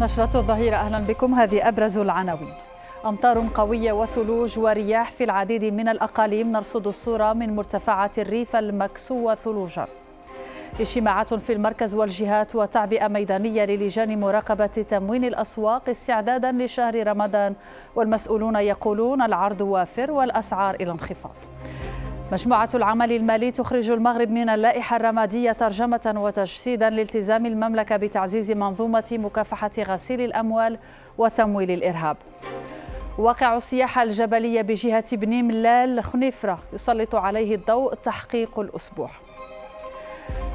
نشرة الظهيرة أهلا بكم هذه أبرز العناوين أمطار قوية وثلوج ورياح في العديد من الأقاليم نرصد الصورة من مرتفعات الريف المكسوة ثلوجا اجتماعات في المركز والجهات وتعبئة ميدانية للجان مراقبة تموين الأسواق استعدادا لشهر رمضان والمسؤولون يقولون العرض وافر والأسعار إلى انخفاض مجموعة العمل المالي تخرج المغرب من اللائحة الرمادية ترجمة وتجسيدا لالتزام المملكة بتعزيز منظومة مكافحة غسيل الأموال وتمويل الإرهاب واقع السياحة الجبلية بجهة بني ملال خنيفرة يسلط عليه الضوء تحقيق الأسبوع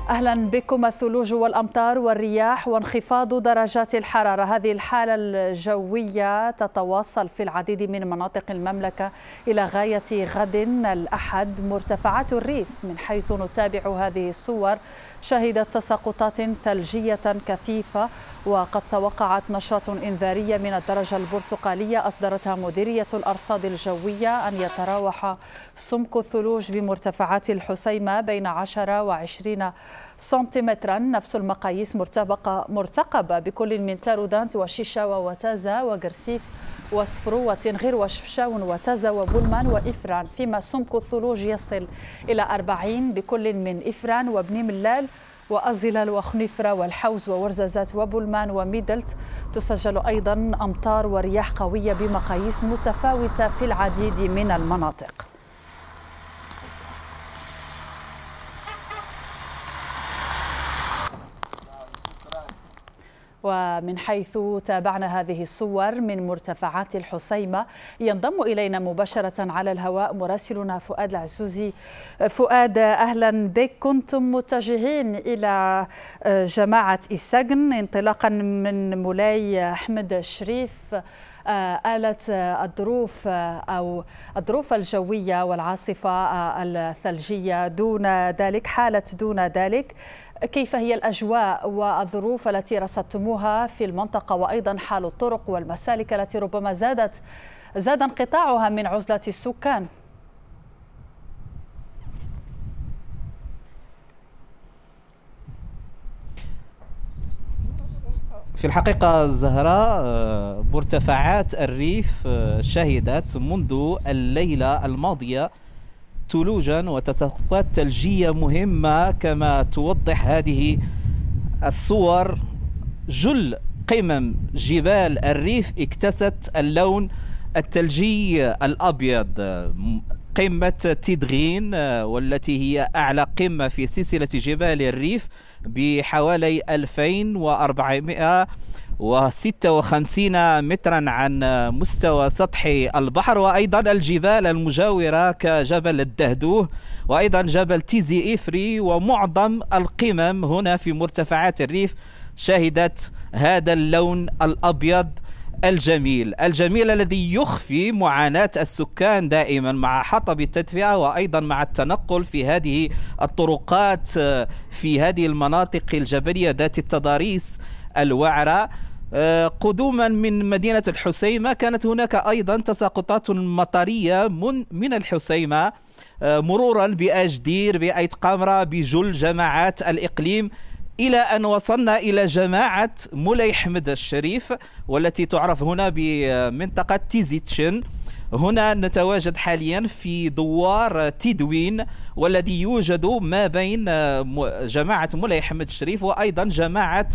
اهلا بكم الثلوج والامطار والرياح وانخفاض درجات الحراره هذه الحاله الجويه تتواصل في العديد من مناطق المملكه الى غايه غد الاحد مرتفعات الريف من حيث نتابع هذه الصور شهدت تساقطات ثلجيه كثيفه وقد توقعت نشرة إنذارية من الدرجة البرتقالية أصدرتها مديرية الأرصاد الجوية أن يتراوح سمك الثلوج بمرتفعات الحسيمة بين 10 و 20 سنتيمترا نفس المقاييس مرتبقة مرتقبة بكل من تارودانت وشيشا وتازا وغرسيف وصفرو وتنغير وشفشاون وتازا وبولمان وإفران فيما سمك الثلوج يصل إلى 40 بكل من إفران وبني ملال وأزلال وخنفرة والحوز وورزازات وبولمان وميدلت تسجل أيضا أمطار ورياح قوية بمقاييس متفاوتة في العديد من المناطق ومن حيث تابعنا هذه الصور من مرتفعات الحسيمة ينضم إلينا مباشرة على الهواء مراسلنا فؤاد العزوزي فؤاد أهلا بك كنتم متجهين إلى آه، جماعة السجن انطلاقا من مولاي أحمد الشريف آه، آلت آه، الظروف آه، أو الظروف الجوية والعاصفة الثلجية دون ذلك حالت دون ذلك كيف هي الأجواء والظروف التي رصدتموها في المنطقة وأيضا حال الطرق والمسالك التي ربما زادت زاد انقطاعها من عزلة السكان في الحقيقة الزهرة آه، مرتفعات الريف آه، شهدت منذ الليلة الماضية ثلوجا وتساقطات ثلجية مهمة كما توضح هذه الصور جل قمم جبال الريف اكتست اللون الثلجي الأبيض قمة تدغين آه، والتي هي أعلى قمة في سلسلة جبال الريف بحوالي 2456 مترا عن مستوى سطح البحر وأيضا الجبال المجاورة كجبل الدهدوه وأيضا جبل تيزي إفري ومعظم القمم هنا في مرتفعات الريف شهدت هذا اللون الأبيض الجميل الجميل الذي يخفي معاناة السكان دائما مع حطب التدفئة وأيضا مع التنقل في هذه الطرقات آه، في هذه المناطق الجبلية ذات التضاريس الوعرة آه، قدوما من مدينة الحسيمة كانت هناك أيضا تساقطات مطرية من, من الحسيمة آه، مرورا بأجدير بأيت قمرة بجل جماعات الإقليم إلى أن وصلنا إلى جماعة مولاي حمد الشريف والتي تعرف هنا بمنطقة تيزيتشن هنا نتواجد حاليا في دوار تدوين والذي يوجد ما بين جماعة مولاي حمد الشريف وأيضا جماعة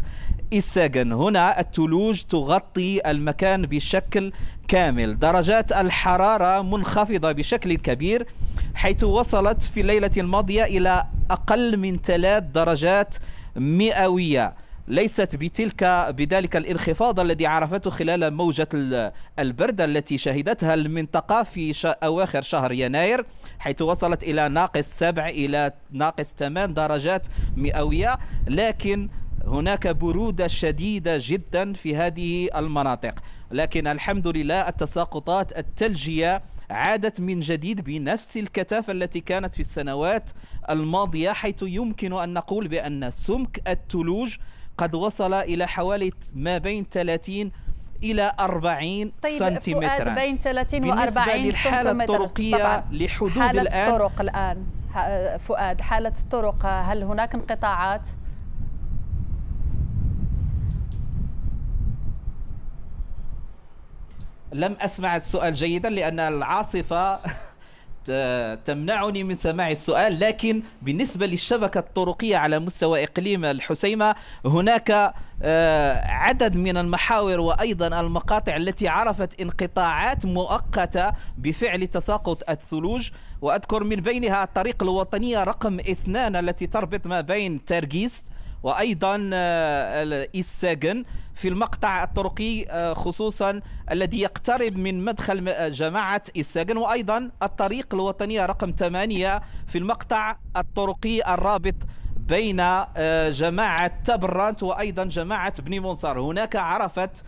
إساغن هنا الثلوج تغطي المكان بشكل كامل درجات الحرارة منخفضة بشكل كبير حيث وصلت في الليلة الماضية إلى أقل من ثلاث درجات مئوية ليست بتلك بذلك الانخفاض الذي عرفته خلال موجة البرد التي شهدتها المنطقة في أواخر شهر يناير حيث وصلت إلى ناقص سبع إلى ناقص ثمان درجات مئوية لكن هناك برودة شديدة جدا في هذه المناطق لكن الحمد لله التساقطات الثلجية عادت من جديد بنفس الكثافة التي كانت في السنوات الماضية حيث يمكن أن نقول بأن سمك الثلوج قد وصل إلى حوالي ما بين 30 الى 40 طيب سنتيمترا بين 30 و 40 سنتيمتر الطرقيه طبعا. لحدود حالة الان الطرق الان فؤاد حاله الطرق هل هناك انقطاعات لم أسمع السؤال جيدا لأن العاصفة تمنعني من سماع السؤال لكن بالنسبة للشبكة الطرقية على مستوى إقليم الحسيمة هناك آه، عدد من المحاور وأيضا المقاطع التي عرفت انقطاعات مؤقتة بفعل تساقط الثلوج وأذكر من بينها الطريق الوطنية رقم اثنان التي تربط ما بين ترجيست وأيضا آه، الساجن في المقطع الطرقي آه، خصوصا الذي يقترب من مدخل آه، جماعة الساجن وأيضا الطريق الوطنية رقم 8 في المقطع الطرقي الرابط بين جماعة تبرانت وأيضا جماعة بني منصر هناك عرفت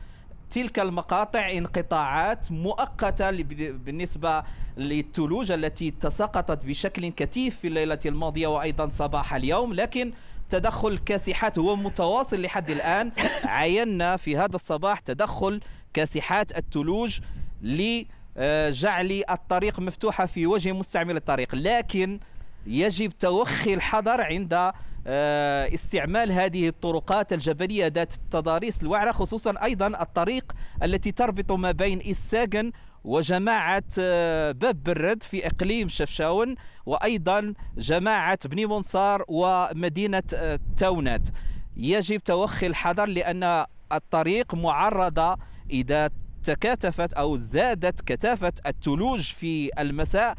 تلك المقاطع انقطاعات مؤقتة بالنسبة للثلوج التي تساقطت بشكل كثيف في الليلة الماضية وأيضا صباح اليوم لكن تدخل كاسحات هو متواصل لحد الآن عينا في هذا الصباح تدخل كاسحات الثلوج لجعل الطريق مفتوحة في وجه مستعمل الطريق لكن يجب توخي الحذر عند آه، استعمال هذه الطرقات الجبلية ذات التضاريس الوعرة خصوصا أيضا الطريق التي تربط ما بين الساجن وجماعة آه، باب برد في إقليم شفشاون وأيضا جماعة بني منصار ومدينة آه، تونات يجب توخي الحذر لأن الطريق معرضة إذا تكاتفت أو زادت كثافة الثلوج في المساء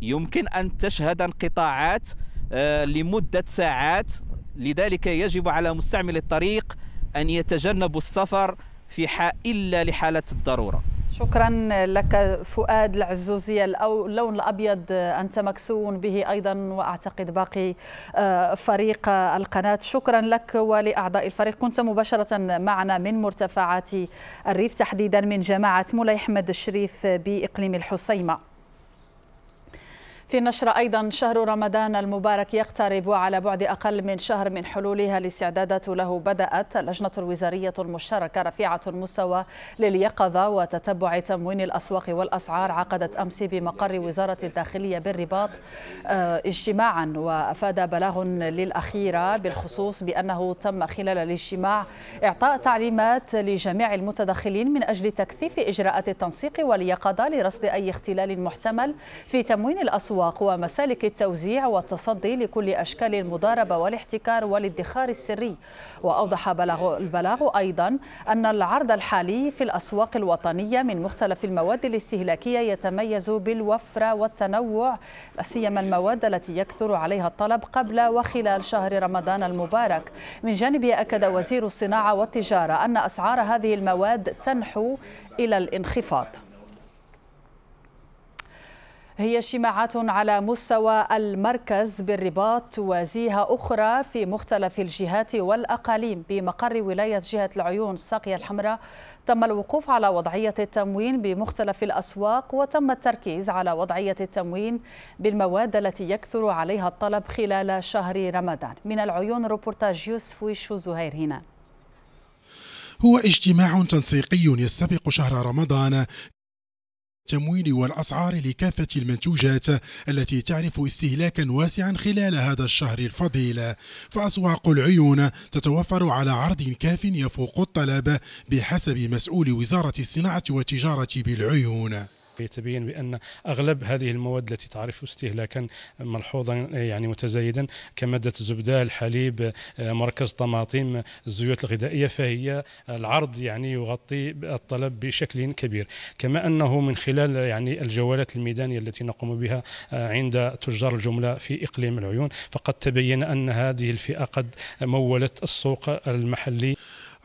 يمكن أن تشهد انقطاعات آه، لمدة ساعات لذلك يجب على مستعمل الطريق أن يتجنبوا السفر في إلا لحالة الضرورة شكرا لك فؤاد العزوزي اللون الأبيض آه، أنت مكسون به أيضا وأعتقد باقي آه، فريق القناة شكرا لك ولأعضاء الفريق كنت مباشرة معنا من مرتفعات الريف تحديدا من جماعة مولاي أحمد الشريف بإقليم الحسيمة في نشرة أيضا شهر رمضان المبارك يقترب وعلى بعد أقل من شهر من حلولها الاستعدادات له بدأت اللجنة الوزارية المشتركة رفيعة المستوى لليقظة وتتبع تموين الأسواق والأسعار عقدت أمس بمقر وزارة الداخلية بالرباط آه، اجتماعا وأفاد بلاغ للأخيرة بالخصوص بأنه تم خلال الاجتماع إعطاء تعليمات لجميع المتدخلين من أجل تكثيف إجراءات التنسيق واليقظة لرصد أي اختلال محتمل في تموين الأسواق وقوى مسالك التوزيع والتصدي لكل أشكال المضاربة والاحتكار والادخار السري وأوضح بلاغ البلاغ أيضا أن العرض الحالي في الأسواق الوطنية من مختلف المواد الاستهلاكية يتميز بالوفرة والتنوع سيما المواد التي يكثر عليها الطلب قبل وخلال شهر رمضان المبارك من جانبه أكد وزير الصناعة والتجارة أن أسعار هذه المواد تنحو إلى الانخفاض هي اجتماعات على مستوى المركز بالرباط توازيها أخرى في مختلف الجهات والأقاليم بمقر ولاية جهة العيون الساقية الحمراء تم الوقوف على وضعية التموين بمختلف الأسواق وتم التركيز على وضعية التموين بالمواد التي يكثر عليها الطلب خلال شهر رمضان من العيون روبورتاج يوسف ويشو زهير هنا هو اجتماع تنسيقي يستبق شهر رمضان التمويل والأسعار لكافة المنتوجات التي تعرف استهلاكا واسعا خلال هذا الشهر الفضيل فأسواق العيون تتوفر على عرض كاف يفوق الطلب بحسب مسؤول وزارة الصناعة والتجارة بالعيون يتبين بأن أغلب هذه المواد التي تعرف استهلاكا ملحوظا يعني متزايدا كمادة الزبدة الحليب مركز طماطم الزيوت الغذائية فهي العرض يعني يغطي الطلب بشكل كبير كما أنه من خلال يعني الجولات الميدانية التي نقوم بها عند تجار الجملة في إقليم العيون فقد تبين أن هذه الفئة قد مولت السوق المحلي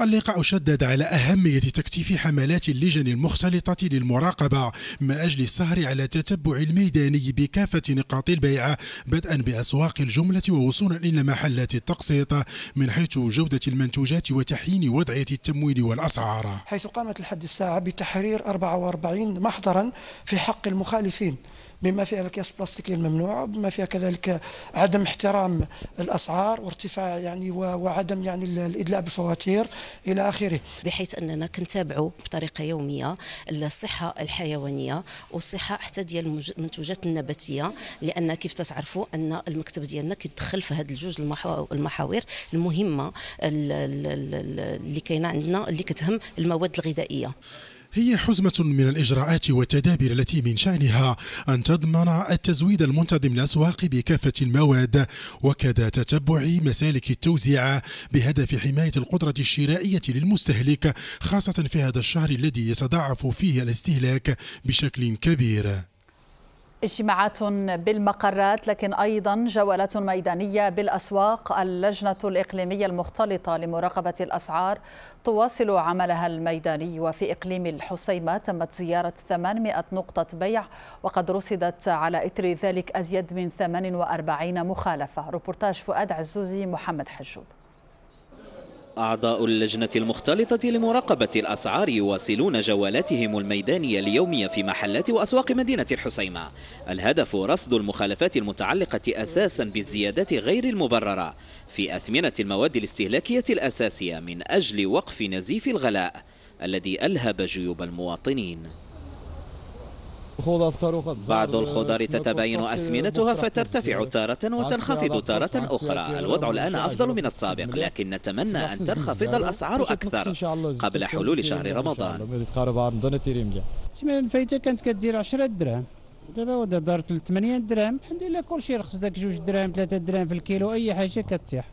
اللقاء شدد على أهمية تكثيف حملات اللجن المختلطة للمراقبة من أجل السهر على تتبع الميداني بكافة نقاط البيع بدءا بأسواق الجملة ووصولا إلى محلات التقسيط من حيث جودة المنتوجات وتحيين وضعية التمويل والأسعار حيث قامت لحد الساعة بتحرير 44 محضرا في حق المخالفين بما فيها الاكياس البلاستيكيه الممنوعه بما فيها كذلك عدم احترام الاسعار وارتفاع يعني وعدم يعني الادلاء بالفواتير الى اخره بحيث اننا كنتابعوا بطريقه يوميه الصحه الحيوانيه والصحه حتى ديال المنتوجات النباتيه لان كيف تتعرفوا ان المكتب ديالنا كيدخل في هذه الجوج المحاور المهمه اللي كاينه عندنا اللي كتهم المواد الغذائيه هي حزمة من الإجراءات والتدابير التي من شأنها أن تضمن التزويد المنتظم للأسواق بكافة المواد وكذا تتبع مسالك التوزيع بهدف حماية القدرة الشرائية للمستهلك خاصة في هذا الشهر الذي يتضاعف فيه الاستهلاك بشكل كبير اجتماعات بالمقرات لكن أيضا جولات ميدانية بالأسواق اللجنة الإقليمية المختلطة لمراقبة الأسعار تواصل عملها الميداني وفي إقليم الحسيمة تمت زيارة 800 نقطة بيع وقد رصدت على إثر ذلك أزيد من 48 مخالفة ريبورتاج فؤاد عزوزي محمد حجوب أعضاء اللجنة المختلطة لمراقبة الأسعار يواصلون جوالاتهم الميدانية اليومية في محلات وأسواق مدينة الحسيمة الهدف رصد المخالفات المتعلقة أساسا بالزيادات غير المبررة في أثمنة المواد الاستهلاكية الأساسية من أجل وقف نزيف الغلاء الذي ألهب جيوب المواطنين بعض الخضار تتباين أثمنتها فترتفع تارة وتنخفض تارة أخرى الوضع الآن أفضل من السابق لكن نتمنى أن تنخفض الأسعار أكثر قبل حلول شهر رمضان السيمانة الفايتة كانت كدير 10 دراهم دابا ودا دارت 8 دراهم الحمد لله كل شيء رخص داك جوج دراهم ثلاثة دراهم في الكيلو أي حاجة كتيح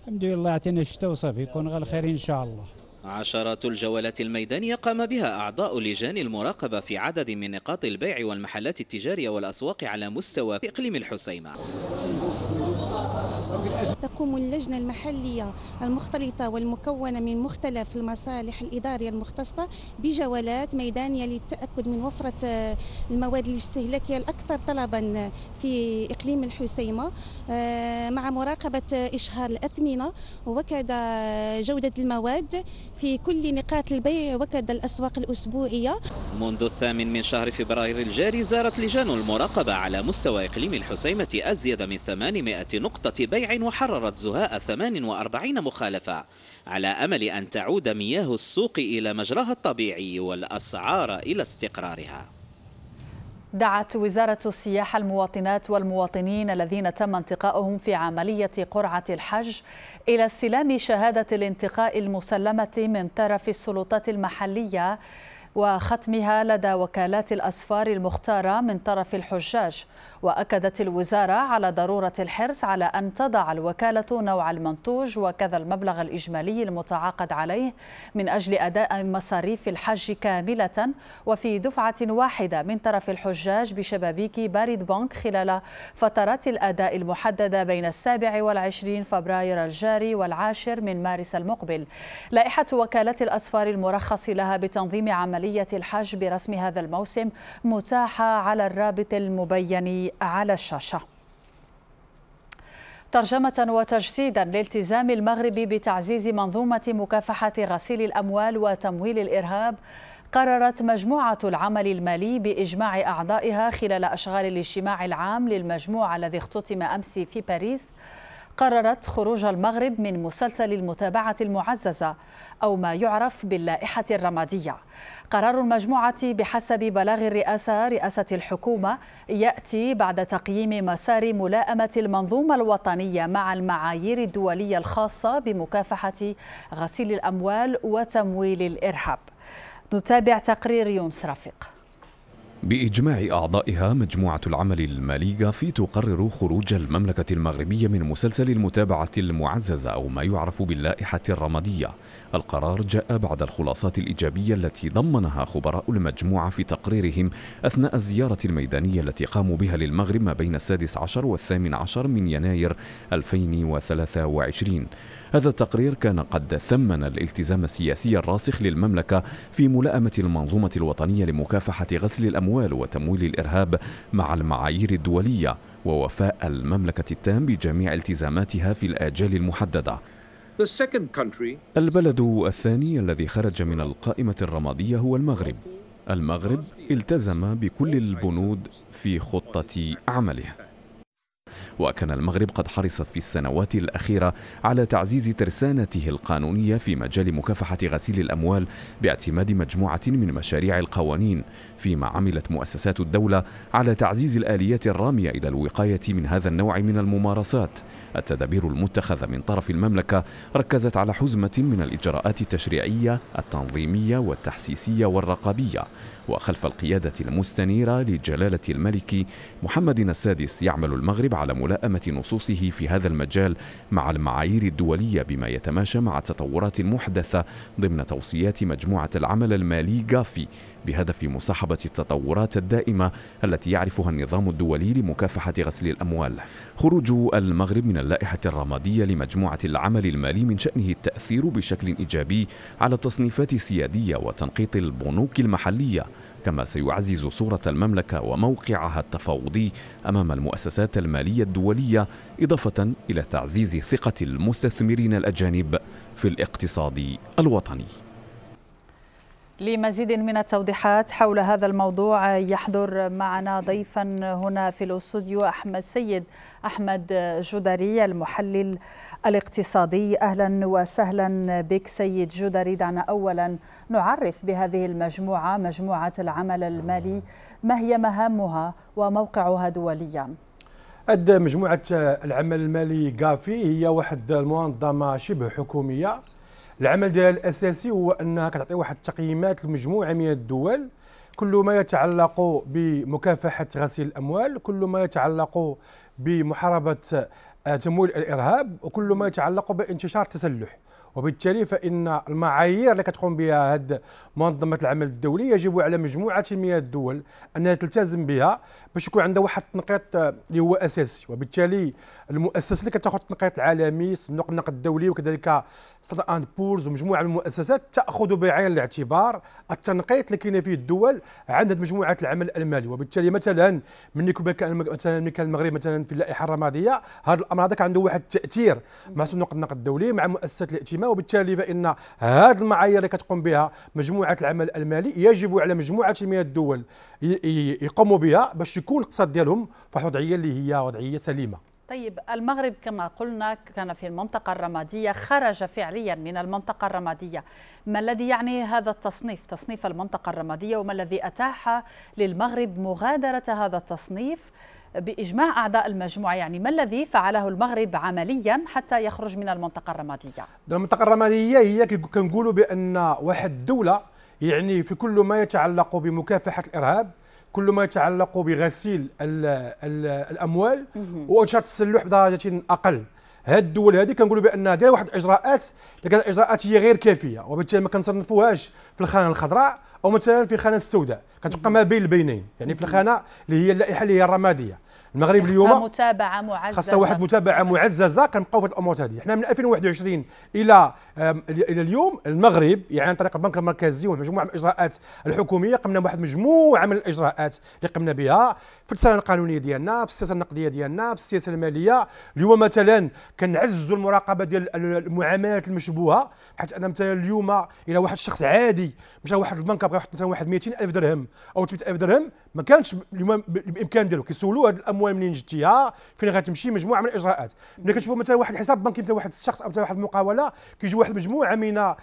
الحمد لله عطينا الشتاء وصافي يكون غير الخير إن شاء الله عشرات الجولات الميدانية قام بها أعضاء لجان المراقبة في عدد من نقاط البيع والمحلات التجارية والأسواق على مستوى إقليم الحسيمة تقوم اللجنة المحلية المختلطة والمكونة من مختلف المصالح الإدارية المختصة بجولات ميدانية للتأكد من وفرة آه، المواد الاستهلاكية الأكثر طلبا في إقليم الحسيمة آه، مع مراقبة إشهار الأثمنة وكذا جودة المواد في كل نقاط البيع وكذا الأسواق الأسبوعية منذ الثامن من شهر فبراير الجاري زارت لجان المراقبة على مستوى إقليم الحسيمة أزيد من 800 نقطة بيع وحرارة قررت زهاء 48 مخالفة على أمل أن تعود مياه السوق إلى مجراها الطبيعي والأسعار إلى استقرارها دعت وزارة السياحة المواطنات والمواطنين الذين تم انتقاؤهم في عملية قرعة الحج إلى استلام شهادة الانتقاء المسلمة من طرف السلطات المحلية وختمها لدى وكالات الأسفار المختارة من طرف الحجاج وأكدت الوزارة على ضرورة الحرص على أن تضع الوكالة نوع المنتوج وكذا المبلغ الإجمالي المتعاقد عليه من أجل أداء مصاريف الحج كاملة وفي دفعة واحدة من طرف الحجاج بشبابيك بارد بنك خلال فترات الأداء المحددة بين السابع والعشرين فبراير الجاري والعاشر من مارس المقبل لائحة وكالات الأسفار المرخص لها بتنظيم عملية عملية الحج برسم هذا الموسم متاحة على الرابط المبين على الشاشة ترجمة وتجسيدا لالتزام المغرب بتعزيز منظومة مكافحة غسيل الأموال وتمويل الإرهاب قررت مجموعة العمل المالي بإجماع أعضائها خلال أشغال الاجتماع العام للمجموعة الذي اختتم أمس في باريس قررت خروج المغرب من مسلسل المتابعة المعززة أو ما يعرف باللائحة الرمادية قرار المجموعة بحسب بلاغ الرئاسة رئاسة الحكومة يأتي بعد تقييم مسار ملائمة المنظومة الوطنية مع المعايير الدولية الخاصة بمكافحة غسيل الأموال وتمويل الإرهاب نتابع تقرير يونس رفيق بإجماع أعضائها مجموعة العمل الماليجا في تقرر خروج المملكة المغربية من مسلسل المتابعة المعززة أو ما يعرف باللائحة الرمادية القرار جاء بعد الخلاصات الإيجابية التي ضمنها خبراء المجموعة في تقريرهم أثناء الزيارة الميدانية التي قاموا بها للمغرب ما بين السادس عشر والثامن عشر من يناير 2023 هذا التقرير كان قد ثمن الالتزام السياسي الراسخ للمملكة في ملائمة المنظومة الوطنية لمكافحة غسل الأموال الأموال وتمويل الإرهاب مع المعايير الدولية ووفاء المملكة التام بجميع التزاماتها في الآجال المحددة البلد الثاني الذي خرج من القائمة الرمادية هو المغرب المغرب التزم بكل البنود في خطة عمله وكان المغرب قد حرص في السنوات الأخيرة على تعزيز ترسانته القانونية في مجال مكافحة غسيل الأموال باعتماد مجموعة من مشاريع القوانين فيما عملت مؤسسات الدولة على تعزيز الآليات الرامية إلى الوقاية من هذا النوع من الممارسات التدابير المتخذة من طرف المملكة ركزت على حزمة من الإجراءات التشريعية التنظيمية والتحسيسية والرقابية وخلف القيادة المستنيرة لجلالة الملك محمد السادس يعمل المغرب على ملائمة نصوصه في هذا المجال مع المعايير الدولية بما يتماشى مع التطورات المحدثة ضمن توصيات مجموعة العمل المالي غافي بهدف مصاحبة التطورات الدائمة التي يعرفها النظام الدولي لمكافحة غسل الأموال خروج المغرب من اللائحة الرمادية لمجموعة العمل المالي من شأنه التأثير بشكل إيجابي على التصنيفات السيادية وتنقيط البنوك المحلية كما سيعزز صورة المملكة وموقعها التفاوضي أمام المؤسسات المالية الدولية إضافة إلى تعزيز ثقة المستثمرين الأجانب في الاقتصاد الوطني لمزيد من التوضيحات حول هذا الموضوع يحضر معنا ضيفا هنا في الاستوديو احمد سيد احمد جدري المحلل الاقتصادي اهلا وسهلا بك سيد جدري دعنا اولا نعرف بهذه المجموعه مجموعه العمل المالي ما هي مهامها وموقعها دوليا أدى مجموعة العمل المالي غافي هي واحد المنظمة شبه حكومية العمل ديالها الاساسي هو انها كتعطي واحد التقييمات لمجموعه من الدول كل ما يتعلق بمكافحه غسيل الاموال كل ما يتعلق بمحاربه آه، تمويل الارهاب وكل ما يتعلق بانتشار التسلح وبالتالي فان المعايير اللي كتقوم بها هذه منظمه العمل الدولي يجب على مجموعه من الدول انها تلتزم بها باش يكون عنده واحد التنقيط آه، اللي هو اساسي وبالتالي المؤسسه اللي كتاخذ التنقيط العالمي صندوق النقد الدولي وكذلك ستاد اند بورز ومجموعه من المؤسسات تاخذ بعين الاعتبار التنقيط اللي كاينه فيه الدول عند مجموعه العمل المالي وبالتالي مثلا من كان مثلا كان المغرب مثلا في اللائحه الرماديه هذا الامر هذا كان عنده واحد التاثير مع صندوق النقد الدولي مع مؤسسه الائتمان وبالتالي فان هذه المعايير اللي كتقوم بها مجموعه العمل المالي يجب على مجموعه من الدول يقوموا بها باش يكون الاقتصاد ديالهم في وضعيه اللي هي وضعيه سليمه طيب المغرب كما قلنا كان في المنطقة الرمادية خرج فعليا من المنطقة الرمادية ما الذي يعني هذا التصنيف تصنيف المنطقة الرمادية وما الذي أتاح للمغرب مغادرة هذا التصنيف بإجماع أعضاء المجموعة يعني ما الذي فعله المغرب عمليا حتى يخرج من المنطقة الرمادية المنطقة الرمادية هي كنقولوا بأن واحد الدولة يعني في كل ما يتعلق بمكافحة الإرهاب كل ما يتعلق بغسيل ال ال الاموال وانشاط التسلح بدرجه اقل هاد الدول هذه كنقولوا بانها دايره واحد الاجراءات لكن الاجراءات هي غير كافيه وبالتالي ما كنصنفوهاش في الخانه الخضراء او مثلا في الخانه السوداء كتبقى ما بين البينين يعني في الخانه اللي هي اللائحه اللي هي الرماديه المغرب اليوم متابعه معززه خاصها واحد متابعه معززه كنبقاو في الامور هذه حنا من 2021 الى الى اليوم المغرب يعني عن طريق البنك المركزي ومجموعه من الاجراءات الحكوميه قمنا بواحد مجموعه من الاجراءات اللي قمنا بها في السياسه القانونيه ديالنا في السياسه النقديه ديالنا في السياسه الماليه اليوم مثلا كنعززوا المراقبه ديال المعاملات المشبوهه حيت انا مثلا اليوم الى واحد الشخص عادي مشى واحد البنك بغى يحط مثلا واحد 200000 درهم او 300000 درهم ما كانش بالامكان ديالو كيسولوا هاد الاموال منين جبتيها فين غتمشي مجموعه من الاجراءات ملي كتشوف مثلا واحد الحساب بنكي مثلا واحد الشخص او واحد المقاوله كيجي واحد مجموعه من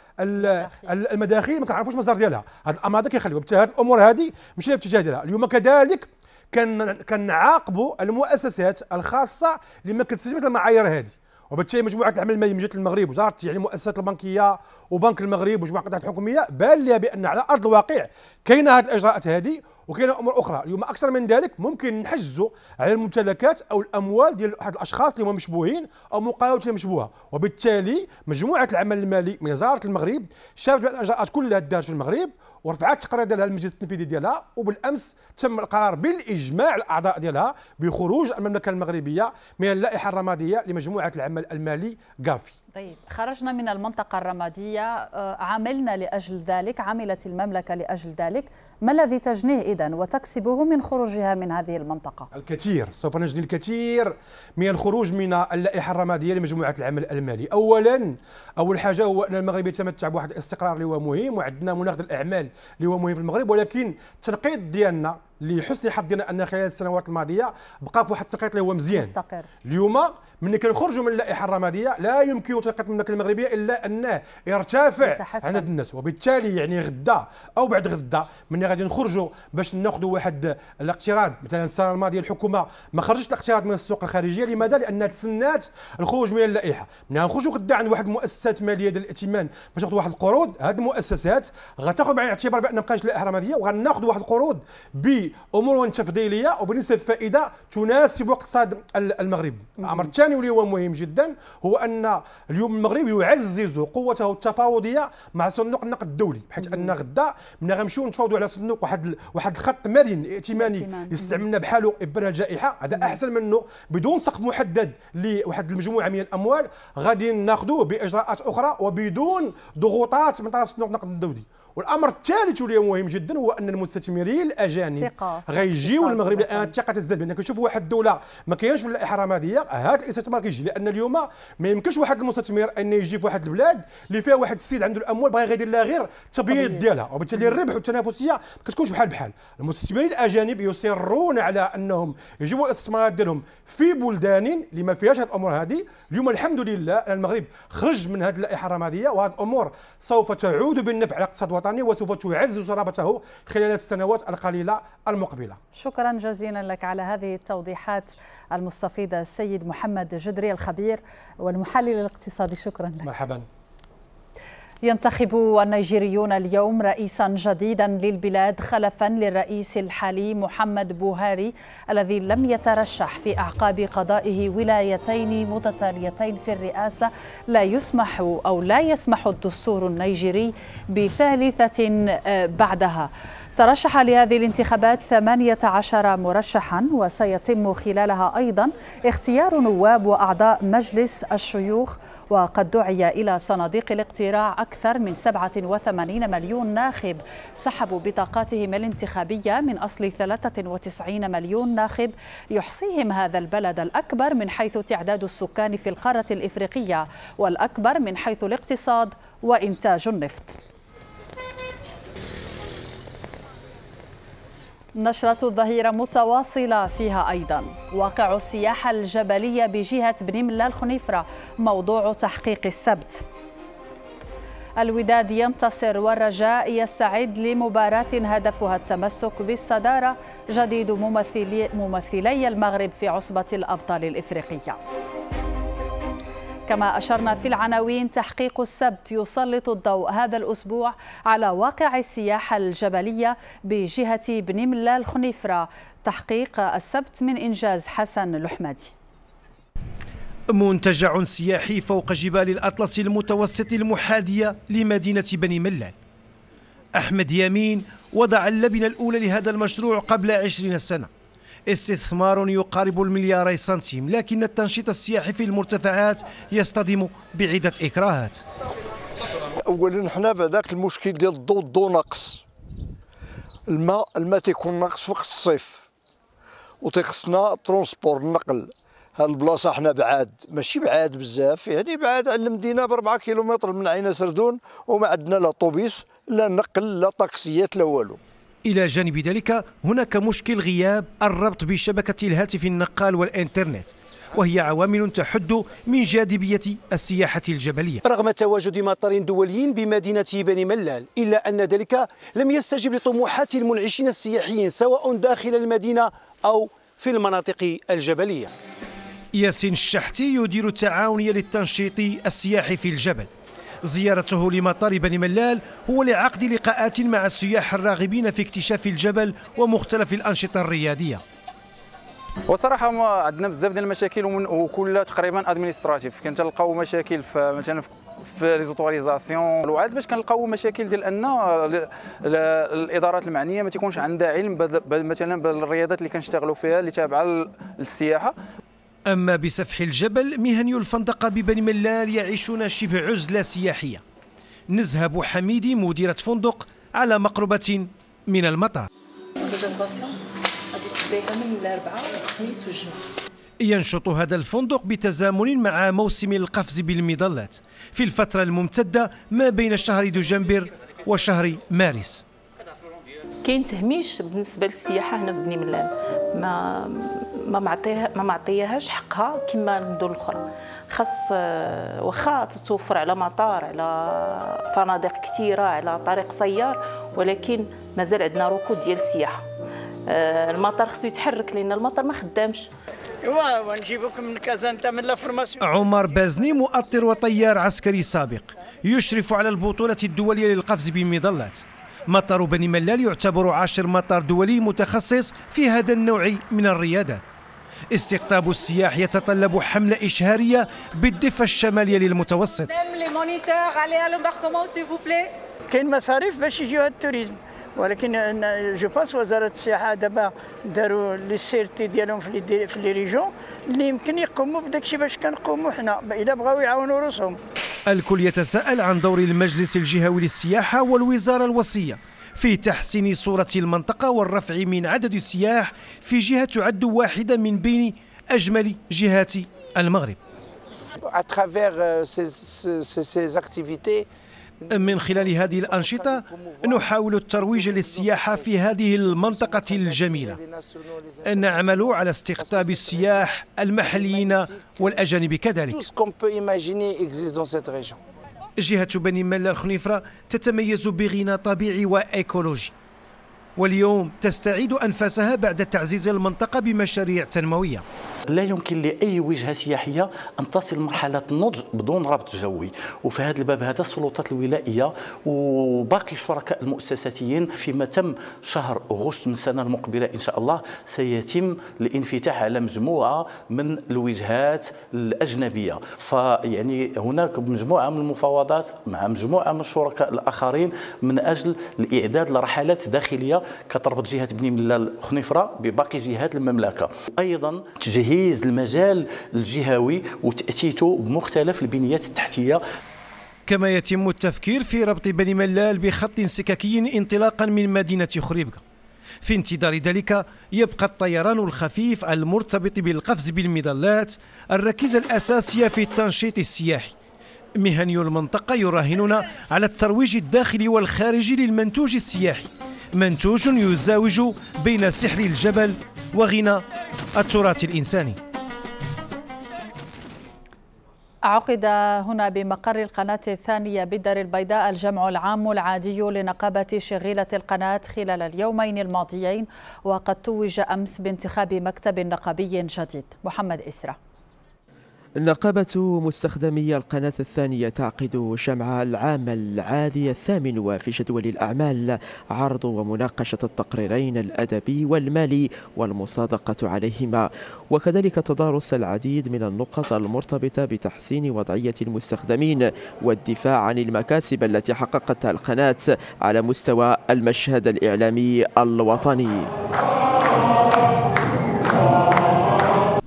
المداخيل ما كنعرفوش المصدر ديالها هاد الامر هذا كيخليو هاد الامور هذه مشينا في الاتجاه ديالها اليوم كذلك كان كنعاقبوا المؤسسات الخاصه اللي ما كتسجلش المعايير هذه وبالتالي مجموعه العمل المالي من جهه المغرب وزاره يعني المؤسسات البنكيه وبنك المغرب ومجموعه القطاعات الحكوميه بان لها بان على ارض الواقع كاينه هذه الاجراءات هذه وكاينه امور اخرى اليوم اكثر من ذلك ممكن نحجزوا على الممتلكات او الاموال ديال احد الاشخاص اللي هما مشبوهين او مقاولتهم مشبوهه وبالتالي مجموعه العمل المالي من وزاره المغرب شافت بعض الاجراءات كلها دارت في المغرب ورفعت التقرير ديالها للمجلس التنفيذي ديالها وبالامس تم القرار بالاجماع الاعضاء ديالها بخروج المملكه المغربيه من اللائحه الرماديه لمجموعه العمل المالي غافي طيب خرجنا من المنطقة الرمادية آه، عملنا لأجل ذلك عملت المملكة لأجل ذلك ما الذي تجنيه إذا وتكسبه من خروجها من هذه المنطقة؟ الكثير سوف نجني الكثير من الخروج من اللائحة الرمادية لمجموعة العمل المالي أولا أول حاجة هو أن المغرب يتمتع بواحد الاستقرار اللي هو مهم وعندنا مناخ الأعمال اللي هو مهم في المغرب ولكن التنقيط ديالنا لحسن حظنا ان خلال السنوات الماضيه بقى في واحد التوقيت اللي هو مزيان مستقر اليوم ملي كنخرجوا من اللائحه الرماديه لا يمكن توقيت المملكه المغربيه الا انه يرتفع يتحسن. عدد الناس وبالتالي يعني غدا او بعد غدا ملي غادي نخرجوا باش ناخذوا واحد الاقتراض مثلا السنه الماضيه الحكومه ما خرجتش الاقتراض من السوق الخارجيه لماذا لانها تسنات الخروج من اللائحه ملي غنخرجوا غدا عند واحد المؤسسات ماليه ديال الائتمان باش ناخذوا واحد القروض هذه المؤسسات غتاخذ بعين الاعتبار بان ما بقاش اللائحه الرماديه وغناخذوا واحد القروض ب امور تفضيليه وبالنسبه للفائده تناسب اقتصاد المغرب الامر الثاني واللي هو مهم جدا هو ان اليوم المغرب يعزز قوته التفاوضيه مع صندوق النقد الدولي بحيث ان غدا ملي غنمشيو نتفاوضوا على صندوق واحد واحد الخط مرن ائتماني يستعملنا بحاله ابان الجائحه هذا احسن منه بدون سقف محدد لواحد المجموعه من الاموال غادي ناخذوه باجراءات اخرى وبدون ضغوطات من طرف صندوق النقد الدولي والامر الثالث واللي مهم جدا هو ان المستثمرين الاجانب غيجيو المغرب الان الثقه تزداد بان كنشوف واحد الدوله ما كاينش في الاحرام هي هذا الاستثمار كيجي لان اليوم ما يمكنش واحد المستثمر ان يجي في واحد البلاد اللي فيها واحد السيد عنده الاموال باغي يدير لها غير تبييض ديالها وبالتالي الربح والتنافسيه ما كتكونش بحال بحال المستثمرين الاجانب يصرون على انهم يجيبوا الاستثمارات ديالهم في بلدان اللي ما فيهاش هذه الامور هذه اليوم الحمد لله المغرب خرج من هذه الاحرامات وهذه الامور سوف تعود بالنفع على الاقتصاد الوطني وسوف تعزز رابطه خلال السنوات القليلة المقبلة شكرا جزيلا لك على هذه التوضيحات المستفيضة السيد محمد جدري الخبير والمحلل الاقتصادي شكرا لك مرحبا ينتخب النيجيريون اليوم رئيسا جديدا للبلاد خلفا للرئيس الحالي محمد بوهاري الذي لم يترشح في اعقاب قضائه ولايتين متتاليتين في الرئاسه لا يسمح او لا يسمح الدستور النيجيري بثالثه آه، بعدها. ترشح لهذه الانتخابات 18 مرشحا وسيتم خلالها ايضا اختيار نواب واعضاء مجلس الشيوخ وقد دعي إلى صناديق الاقتراع أكثر من 87 مليون ناخب سحبوا بطاقاتهم الانتخابية من أصل 93 مليون ناخب يحصيهم هذا البلد الأكبر من حيث تعداد السكان في القارة الإفريقية والأكبر من حيث الاقتصاد وإنتاج النفط نشرة الظهيرة متواصلة فيها أيضا واقع السياحة الجبلية بجهة بن ملا الخنيفرة موضوع تحقيق السبت الوداد ينتصر والرجاء يستعد لمباراة هدفها التمسك بالصدارة جديد ممثلي, ممثلي المغرب في عصبة الأبطال الإفريقية كما أشرنا في العناوين تحقيق السبت يسلط الضوء هذا الأسبوع على واقع السياحة الجبلية بجهة بن ملال خنيفرة تحقيق السبت من إنجاز حسن لحمدي منتجع سياحي فوق جبال الأطلس المتوسط المحادية لمدينة بني ملال أحمد يمين وضع اللبنة الأولى لهذا المشروع قبل عشرين سنة استثمار يقارب الملياري سنتيم لكن التنشيط السياحي في المرتفعات يصطدم بعدة إكراهات أولا حنا بعداك المشكل ديال الضوء الضوء ناقص الماء الماء تيكون ناقص وقت الصيف وتيخصنا ترونسبور النقل هاد البلاصه حنا بعاد ماشي بعاد بزاف يعني بعاد على المدينه ب 4 كيلومتر من عين سردون وما عندنا لا طوبيس لا نقل لا طاكسيات لا والو إلى جانب ذلك هناك مشكل غياب الربط بشبكة الهاتف النقال والإنترنت وهي عوامل تحد من جاذبية السياحة الجبلية رغم تواجد مطار دولي بمدينة بني ملال إلا أن ذلك لم يستجب لطموحات المنعشين السياحيين سواء داخل المدينة أو في المناطق الجبلية ياسين الشحتي يدير التعاونية للتنشيط السياحي في الجبل زيارته لمطار بني ملال هو لعقد لقاءات مع السياح الراغبين في اكتشاف الجبل ومختلف الأنشطة الرياضية وصراحه ما عندنا بزاف ديال المشاكل وكلها تقريبا ادمينستراتيف كنتلقاو مشاكل في مثلا في لي وعاد باش كنلقاو مشاكل ديال ان الادارات المعنيه ما تيكونش عندها علم مثلا بالرياضات اللي كنشتغلوا فيها اللي تابعه للسياحه أما بسفح الجبل مهنيو الفندقة ببني ملال يعيشون شبه عزلة سياحية نزهب حميدي مديرة فندق على مقربة من المطار ينشط هذا الفندق بتزامن مع موسم القفز بالمظلات في الفترة الممتدة ما بين شهر دجنبر وشهر مارس كاين تهميش بالنسبه للسياحه هنا في بني ملال ما ما معطيها ما معطيهاش حقها كما الدول الاخرى خاص آه، واخا تتوفر على مطار على فنادق كثيره على طريق سيار ولكن مازال عندنا ركود ديال السياحه آه، المطار خصو يتحرك لان المطار ما خدامش ايوا نجيبكم من كازا انت من لافورماسيون عمر بازني مؤطر وطيار عسكري سابق يشرف على البطوله الدوليه للقفز بمظلات مطار بني ملال يعتبر عاشر مطار دولي متخصص في هذا النوع من الريادات استقطاب السياح يتطلب حملة إشهارية بالضفة الشمالية للمتوسط كاين مصاريف باش يجيو التوريزم ولكن جو باس وزاره السياحه دابا داروا لي سيرتي ديالهم في لي ريجون اللي يمكن يقوموا بداك الشيء باش كنقوموا حنا الا بغاو يعاونوا روسهم الكل يتساءل عن دور المجلس الجهوي للسياحه والوزاره الوصيه في تحسين صوره المنطقه والرفع من عدد السياح في جهه تعد واحده من بين اجمل جهات المغرب. من خلال هذه الأنشطة نحاول الترويج للسياحة في هذه المنطقة الجميلة نعمل على استقطاب السياح المحليين والأجانب كذلك جهة بني ملا الخنيفرة تتميز بغنى طبيعي وإيكولوجي واليوم تستعيد أنفاسها بعد تعزيز المنطقة بمشاريع تنموية لا يمكن لأي وجهة سياحية أن تصل مرحلة النضج بدون رابط جوي وفي هذا الباب هذا السلطات الولائية وباقي الشركاء المؤسساتيين فيما تم شهر غشت من السنة المقبلة إن شاء الله سيتم الانفتاح على مجموعة من الوجهات الأجنبية فيعني هناك مجموعة من المفاوضات مع مجموعة من الشركاء الآخرين من أجل الإعداد لرحلات داخلية كتربط جهه بني ملال خنيفره بباقي جهات المملكه ايضا تجهيز المجال الجهوي وتاتيته بمختلف البنيات التحتيه كما يتم التفكير في ربط بني ملال بخط سككي انطلاقا من مدينه خريبكه في انتظار ذلك يبقى الطيران الخفيف المرتبط بالقفز بالمظلات الركيزة الأساسية في التنشيط السياحي مهني المنطقة يراهنون على الترويج الداخلي والخارجي للمنتوج السياحي منتوج يزاوج بين سحر الجبل وغنى التراث الإنساني عقد هنا بمقر القناة الثانية بدر البيضاء الجمع العام العادي لنقابة شغيلة القناة خلال اليومين الماضيين وقد توج أمس بانتخاب مكتب نقابي جديد محمد إسره نقابة مستخدمي القناة الثانية تعقد جمع العام العادي الثامن وفي جدول الأعمال عرض ومناقشة التقريرين الأدبي والمالي والمصادقة عليهما وكذلك تدارس العديد من النقط المرتبطة بتحسين وضعية المستخدمين والدفاع عن المكاسب التي حققتها القناة على مستوى المشهد الإعلامي الوطني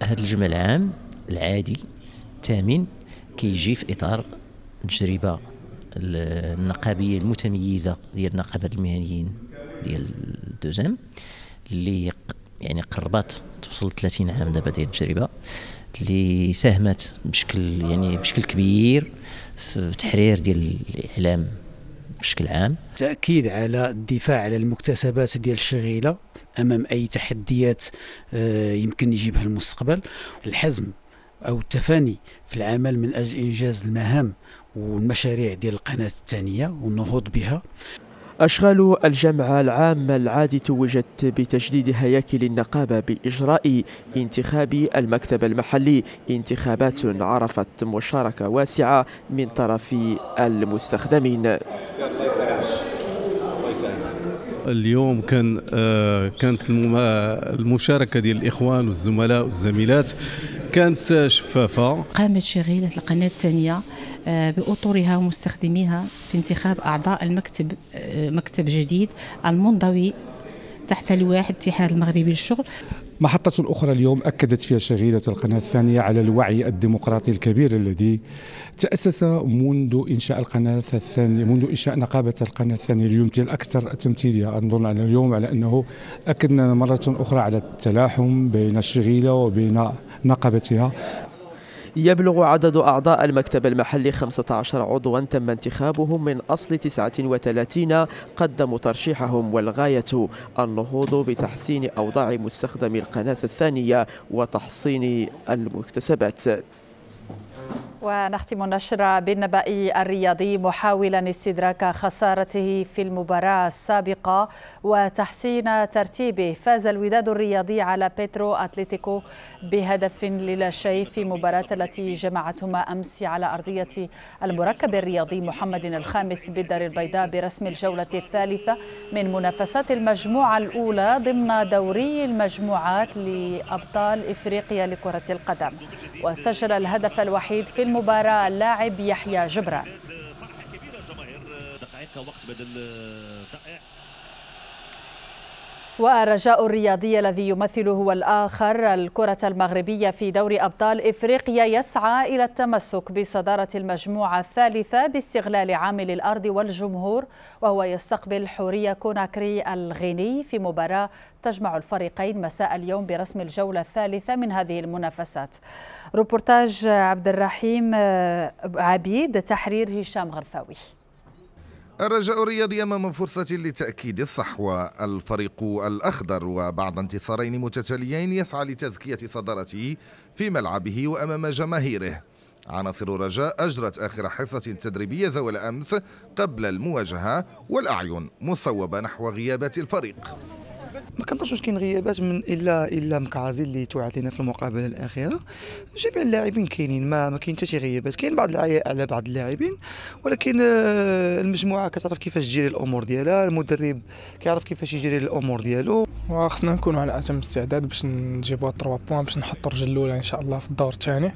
هذا الجمع العام العادي الثامن كيجي في اطار التجربه النقابيه المتميزه ديال نقابه المهنيين ديال الدوزام اللي يعني قربات توصل 30 عام دابا ديال التجربه اللي ساهمت بشكل يعني بشكل كبير في تحرير ديال الاعلام بشكل عام تاكيد على الدفاع على المكتسبات ديال الشغيله امام اي تحديات آه، يمكن يجيبها المستقبل الحزم أو التفاني في العمل من أجل إنجاز المهام والمشاريع ديال القناة الثانية والنهوض بها أشغال الجامعة العامة العادي توجت بتجديد هياكل النقابة بإجراء انتخاب المكتب المحلي انتخابات عرفت مشاركة واسعة من طرف المستخدمين اليوم كان آه، كانت المشاركه ديال الاخوان والزملاء والزميلات كانت شفافه قامت شغيلة القناه الثانيه آه، باطورها ومستخدميها في انتخاب اعضاء المكتب آه، مكتب جديد المنضوي تحت لواء الاتحاد المغربي للشغل محطة أخرى اليوم أكدت فيها شغيلة القناة الثانية على الوعي الديمقراطي الكبير الذي تأسس منذ إنشاء القناة الثانية منذ إنشاء نقابة القناة الثانية ليمثل أكثر التمثيلية أنظر أن اليوم على أنه أكدنا مرة أخرى على التلاحم بين الشغيلة وبين نقابتها يبلغ عدد أعضاء المكتب المحلي 15 عضوا تم انتخابهم من أصل 39 قدموا ترشيحهم والغاية النهوض بتحسين أوضاع مستخدمي القناة الثانية وتحصين المكتسبات ونختم النشر بالنبأ الرياضي محاولا استدراك خسارته في المباراة السابقة وتحسين ترتيبه فاز الوداد الرياضي على بيترو أتلتيكو بهدف للا شيء في مباراة التي جمعتهما أمس على أرضية المركب الرياضي محمد الخامس بالدار البيضاء برسم الجولة الثالثة من منافسات المجموعة الأولى ضمن دوري المجموعات لأبطال إفريقيا لكرة القدم وسجل الهدف الوحيد في المباراة اللاعب يحيى جبران وقت بدل دقائق والرجاء الرياضي الذي يمثل هو الآخر الكرة المغربية في دور أبطال إفريقيا يسعى إلى التمسك بصدارة المجموعة الثالثة باستغلال عامل الأرض والجمهور وهو يستقبل حورية كوناكري الغيني في مباراة تجمع الفريقين مساء اليوم برسم الجولة الثالثة من هذه المنافسات روبورتاج عبد الرحيم آه، عبيد تحرير هشام غرفاوي الرجاء الرياضي أمام فرصة لتأكيد الصحوة الفريق الأخضر وبعد انتصارين متتاليين يسعى لتزكية صدارته في ملعبه وأمام جماهيره عناصر الرجاء أجرت آخر حصة تدريبية زوال أمس قبل المواجهة والأعين مصوبة نحو غيابات الفريق ما كنظنش واش كاين غيابات من الا الا مكعازي اللي توعد لنا في المقابله الاخيره جميع اللاعبين كاينين ما ما كاين حتى شي غيابات كاين بعض العياء على بعض اللاعبين ولكن آه، المجموعه كتعرف كيفاش تجري الامور ديالها المدرب كيعرف كيفاش يجري الامور ديالو وخصنا نكونوا على اتم استعداد باش نجيبوا 3 بوان باش نحطوا الرجل الاولى ان شاء الله في الدور الثاني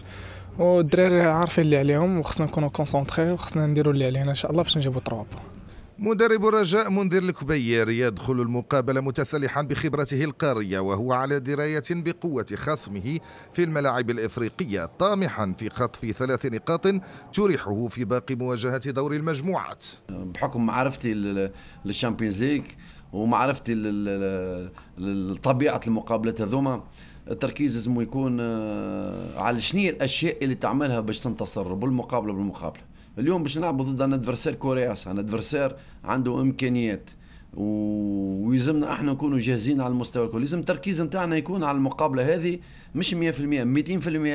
والدراري عارفين اللي عليهم وخصنا نكونوا كونسونطري وخصنا نديروا اللي علينا ان شاء الله باش نجيبوا 3 بوان مدرب الرجاء منذر الكبير يدخل المقابلة متسلحا بخبرته القارية وهو على دراية بقوة خصمه في الملاعب الإفريقية طامحا في خطف ثلاث نقاط تريحه في باقي مواجهة دور المجموعات بحكم معرفتي للشامبيونز ليج ومعرفتي لطبيعة المقابلات هذوما التركيز لازم يكون آه، على شنو الاشياء اللي تعملها باش تنتصر بالمقابله بالمقابله اليوم باش نلعبوا ضد ان ادفرسير كورياس ان ادفرسير عنده امكانيات ويلزمنا احنا نكونوا جاهزين على المستوى الكل لازم التركيز نتاعنا يكون على المقابله هذه مش 100%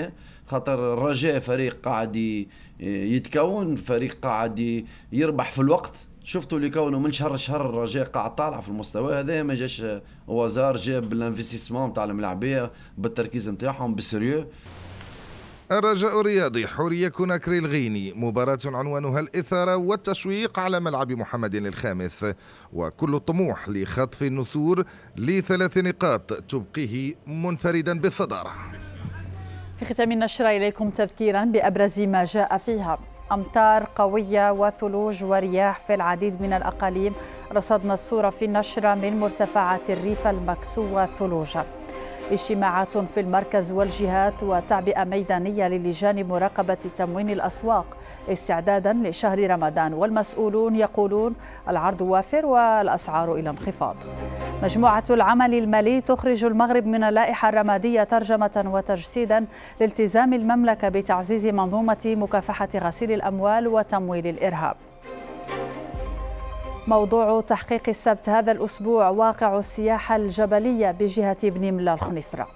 200% خاطر الرجاء فريق قاعد يتكون فريق قاعد يربح في الوقت شفتوا اللي كونه من شهر شهر الرجاء قاعد طالع في المستوى هذا ما جاش وزار جاب بالانفستيسمون نتاع الملاعبيه بالتركيز نتاعهم بالسيريو الرجاء الرياضي حورية كوناكري الغيني مباراة عنوانها الإثارة والتشويق على ملعب محمد الخامس وكل الطموح لخطف النسور لثلاث نقاط تبقيه منفردا بالصدارة في ختام النشرة إليكم تذكيرا بأبرز ما جاء فيها أمطار قوية وثلوج ورياح في العديد من الأقاليم رصدنا الصورة في النشرة من مرتفعات الريف المكسوة ثلوجا اجتماعات في المركز والجهات وتعبئة ميدانية للجان مراقبة تموين الأسواق استعدادا لشهر رمضان والمسؤولون يقولون العرض وافر والأسعار إلى انخفاض مجموعة العمل المالي تخرج المغرب من اللائحة الرمادية ترجمة وتجسيدا لالتزام المملكة بتعزيز منظومة مكافحة غسيل الأموال وتمويل الإرهاب موضوع تحقيق السبت هذا الأسبوع واقع السياحة الجبلية بجهة ملا الخنفرة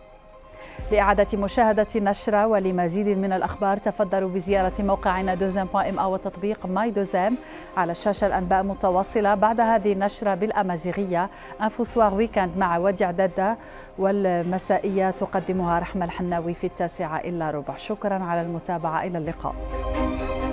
لإعادة مشاهدة النشرة ولمزيد من الأخبار تفضلوا بزيارة موقعنا دوزام ام أو تطبيق ماي دوزام على الشاشة الأنباء متواصلة بعد هذه النشرة بالأمازيغية أنفوسوار ويكند مع وديع دادة والمسائية تقدمها رحمة الحناوي في التاسعة إلا ربع شكرا على المتابعة إلى اللقاء